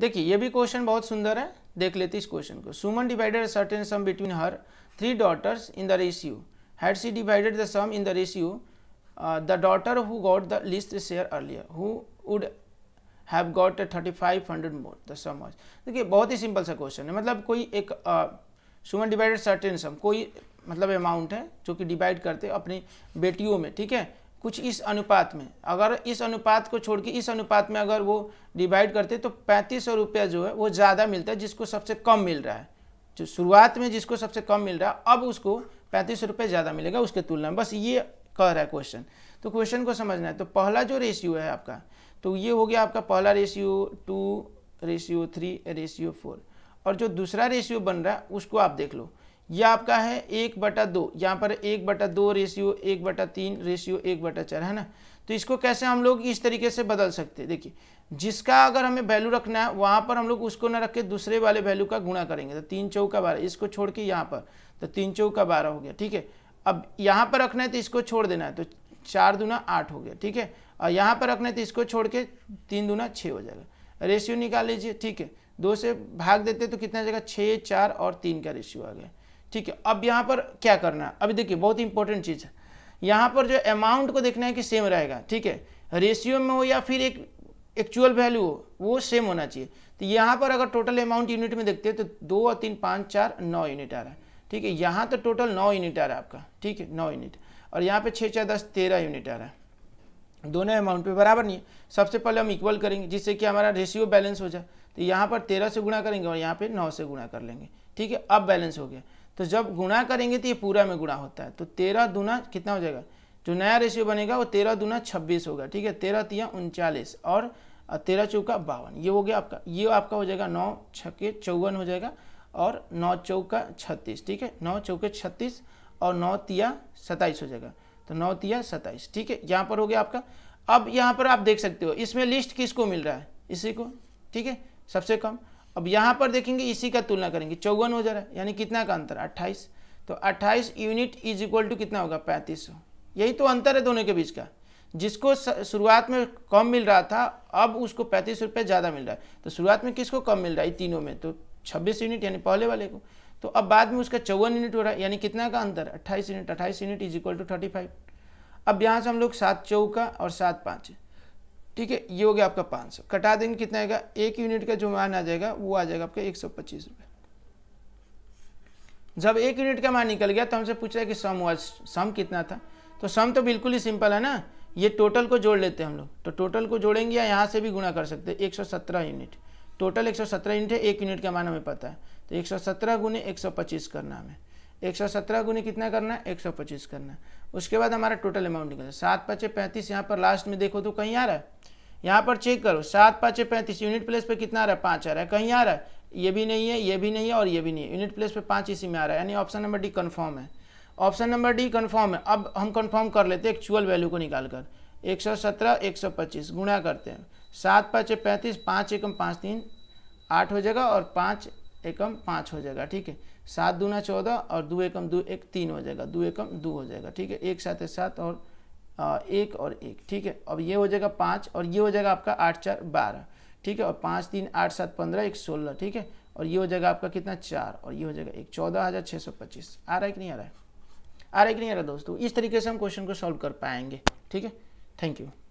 देखिए ये भी क्वेश्चन बहुत सुंदर है देख लेते इस क्वेश्चन को Suman divided certain sum between her three daughters in the ratio had she divided the sum in the ratio the daughter who got the least share earlier who would have got thirty five hundred more the sum was देखिए बहुत ही simple सा question है मतलब कोई एक सुमन divided certain सम कोई मतलब amount है जो कि डिवाइड करते अपनी बेटियों में ठीक है कुछ इस अनुपात में अगर इस अनुपात को छोड़ के इस अनुपात में अगर वो डिवाइड करते तो पैंतीस सौ रुपया जो है वो ज़्यादा मिलता है जिसको सबसे कम मिल रहा है जो शुरुआत में जिसको सबसे कम मिल रहा है अब उसको पैंतीस सौ रुपये ज़्यादा मिलेगा उसके तुलना में बस ये कह रहा है क्वेश्चन तो क्वेश्चन को समझना है तो पहला जो रेशियो है आपका तो ये हो गया आपका पहला ratio two ratio three ratio four और जो दूसरा रेशियो बन रहा है उसको आप देख लो यह आपका है एक बटा दो यहाँ पर एक बटा दो रेशियो एक बटा तीन रेशियो एक बटा चार है ना तो इसको कैसे हम लोग इस तरीके से बदल सकते हैं देखिए जिसका अगर हमें वैल्यू रखना है वहाँ पर हम लोग उसको ना रख के दूसरे वाले वैल्यू का गुणा करेंगे तो तीन चौ का बारह इसको छोड़ के यहाँ पर तो तीन चौ का बारह हो गया ठीक है अब यहाँ पर रखना है तो इसको छोड़ देना है तो चार दूना आठ हो गया ठीक है और यहाँ पर रखना है तो इसको छोड़ के तीन दूना छः हो जाएगा रेशियो निकाल लीजिए ठीक है दो से भाग देते तो कितना जगह जाएगा छः चार और तीन का रेशियो आ गया ठीक है अब यहाँ पर क्या करना है अभी देखिए बहुत इंपॉर्टेंट चीज़ है यहाँ पर जो अमाउंट को देखना है कि सेम रहेगा ठीक है रेशियो में हो या फिर एक एक्चुअल वैल्यू हो वो सेम होना चाहिए तो यहाँ पर अगर टोटल अमाउंट यूनिट में देखते हैं तो दो और तीन पाँच चार नौ यूनिट आ रहा है ठीक है यहाँ तो टोटल नौ यूनिट आ रहा है आपका ठीक है नौ यूनिट और यहाँ पर छः चार दस तेरह यूनिट आ रहा है दोनों अमाउंट पे बराबर नहीं है सबसे पहले हम इक्वल करेंगे जिससे कि हमारा रेशियो बैलेंस हो जाए तो यहाँ पर तेरह से गुणा करेंगे और यहाँ पे नौ से गुणा कर लेंगे ठीक है अब बैलेंस हो गया तो जब गुणा करेंगे तो ये पूरा में गुणा होता है तो तेरह दूना कितना हो जाएगा जो नया रेशियो बनेगा वो तेरह दूना छब्बीस होगा ठीक है तेरह तिया उनचालीस और तेरह चौका बावन ये हो गया आपका ये आपका हो जाएगा नौ छके चौवन हो जाएगा और नौ चौका छत्तीस ठीक है नौ चौके छत्तीस और नौ तिया सताइस हो जाएगा तो नौ तिया सताइस ठीक है यहाँ पर हो गया आपका अब यहाँ पर आप देख सकते हो इसमें लिस्ट किसको मिल रहा है इसी को ठीक है सबसे कम अब यहाँ पर देखेंगे इसी का तुलना करेंगे चौवन हो जा रहा है यानी कितना का अंतर अट्ठाईस तो अट्ठाईस यूनिट इज इक्वल टू कितना होगा पैंतीस यही तो अंतर है दोनों के बीच का जिसको शुरुआत में कम मिल रहा था अब उसको पैंतीस रुपये ज़्यादा मिल रहा है तो शुरुआत में किसको कम मिल रहा है तीनों में तो छब्बीस यूनिट यानी पहले वाले को तो अब बाद में उसका चौवन यूनिट हो रहा है यानी कितना का अंतर अट्ठाईस यूनिट अट्ठाईस unit is equal to thirty five अब यहाँ से हम लोग सात चौका और सात पाँच ठीक है ये हो गया आपका पाँच सौ कटा देंगे कितना आएगा एक यूनिट का जो मान आ जाएगा वो आ जाएगा आपका एक सौ पच्चीस रुपये जब एक यूनिट का मान निकल गया तो हमसे पूछा है कि सम हुआ सम कितना था तो सम तो बिल्कुल ही सिंपल है ना ये टोटल को जोड़ लेते हैं हम लोग तो टोटल को जोड़ेंगे या यहाँ से भी गुणा कर सकते हैं एक सौ सत्रह यूनिट टोटल एक सौ सत्रह यूनिट है एक यूनिट का मान हमें पता है तो एक सौ सत्रह गुने एक सौ पच्चीस करना हमें 117 गुनी कितना करना है 125 करना है उसके बाद हमारा टोटल अमाउंट निकलना सात पाँचे पैंतीस यहाँ पर लास्ट में देखो तो कहीं आ रहा है यहाँ पर चेक करो सात पाँचे पैंतीस यूनिट प्लेस पे कितना आ रहा है पाँच आ रहा है कहीं आ रहा है ये भी नहीं है ये भी नहीं है और ये भी नहीं है यूनिट प्लेस पर पाँच इसी में आ रहा है यानी ऑप्शन नंबर डी कन्फर्म है ऑप्शन नंबर डी कन्फर्म है अब हम कन्फर्म कर लेते हैं एक्चुअल वैल्यू को निकाल कर एक सौ सत्रह एक सौ पच्चीस गुणा करते हैं सात पाँचे पैंतीस पाँच एकम पाँच तीन आठ हो जाएगा और पाँच एकम पाँच हो जाएगा ठीक है सात दूना चौदह और दो एकम दो एक तीन हो जाएगा दो एकम दो हो जाएगा ठीक है एक साथ सात और एक और एक ठीक है अब ये हो जाएगा पाँच और ये हो जाएगा आपका आठ चार बारह ठीक है और पाँच तीन आठ सात पंद्रह एक सोलह ठीक है और ये हो जाएगा आपका कितना चार और ये हो जाएगा एक चौदह हज़ार छः सौ पच्चीस आ रहा है कि नहीं आ रहा है आ रहा है कि नहीं आ रहा दोस्तों इस तरीके से हम क्वेश्चन को सॉल्व कर पाएंगे ठीक है थैंक यू